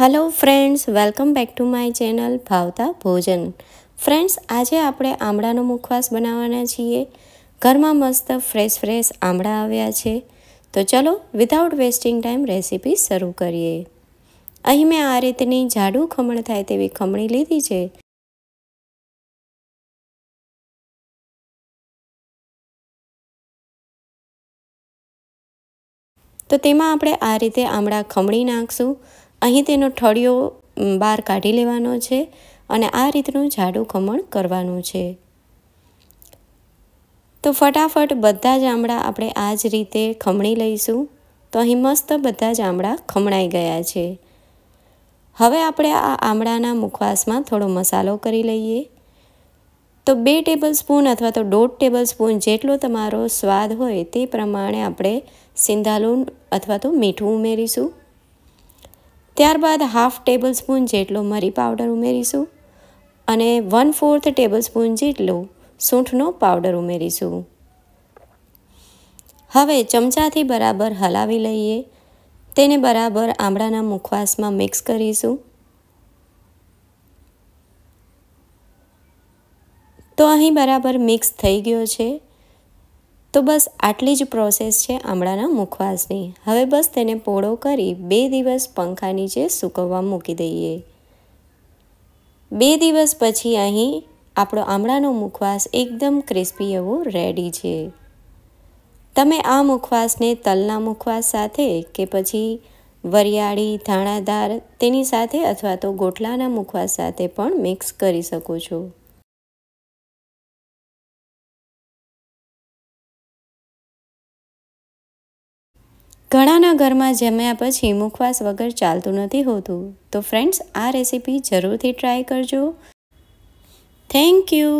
hello friends welcome back to my channel ભાવતા ભોજન friends આજે આપણે આમળાનો મુખવાસ બનાવવાના છીએ ઘરમાં મસ્ત ફ્રેશ ફ્રેશ આમળા આવ્યા છે તો ચલો વિધાઉટ વેસ્ટિંગ ટાઈમ રેસીપી શરૂ કરીએ અહીં મેં આ રીતની જાડુ ખમણ થાય તેવી ખમણી લીધી છે તો તેમાં આપણે આ રીતે આમળા ખમણી નાખશું અહીં તેનો ઠળિયો બહાર કાઢી લેવાનો છે અને આ રીતનું ઝાડુ ખમણ કરવાનું છે તો ફટાફટ બધા જ આમળા આપણે આ જ રીતે ખમણી લઈશું તો અહીં મસ્ત બધા જ આમળા ખમણાઈ ગયા છે હવે આપણે આ આમળાના મુખવાસમાં થોડો મસાલો કરી લઈએ તો બે ટેબલ સ્પૂન અથવા તો દોઢ ટેબલ સ્પૂન જેટલો તમારો સ્વાદ હોય તે પ્રમાણે આપણે સિંધાલું અથવા તો મીઠું ઉમેરીશું ત્યારબાદ હાફ ટેબલ સ્પૂન જેટલો મરી પાવડર ઉમેરીશું અને વન ફોર્થ ટેબલ સ્પૂન જેટલો સૂંઠનો પાવડર ઉમેરીશું હવે ચમચાથી બરાબર હલાવી લઈએ તેને બરાબર આમળાના મુખવાસમાં મિક્સ કરીશું તો અહીં બરાબર મિક્સ થઈ ગયો છે તો બસ આટલી જ પ્રોસેસ છે આમળાના મુખવાસની હવે બસ તેને પોળો કરી બે દિવસ પંખા નીચે સૂકવવા મૂકી દઈએ બે દિવસ પછી અહીં આપણો આમળાનો મુખવાસ એકદમ ક્રિસ્પી એવો રેડી છે તમે આ મુખવાસને તલના મુખવાસ સાથે કે પછી વરિયાળી ધાણાદાર તેની સાથે અથવા તો ગોટલાના મુખવાસ સાથે પણ મિક્સ કરી શકો છો ઘણાના ઘરમાં જમ્યા પછી મુખવાસ વગર ચાલતું નથી હોતું તો ફ્રેન્ડ્સ આ રેસીપી જરૂરથી ટ્રાય કરજો થેન્ક યુ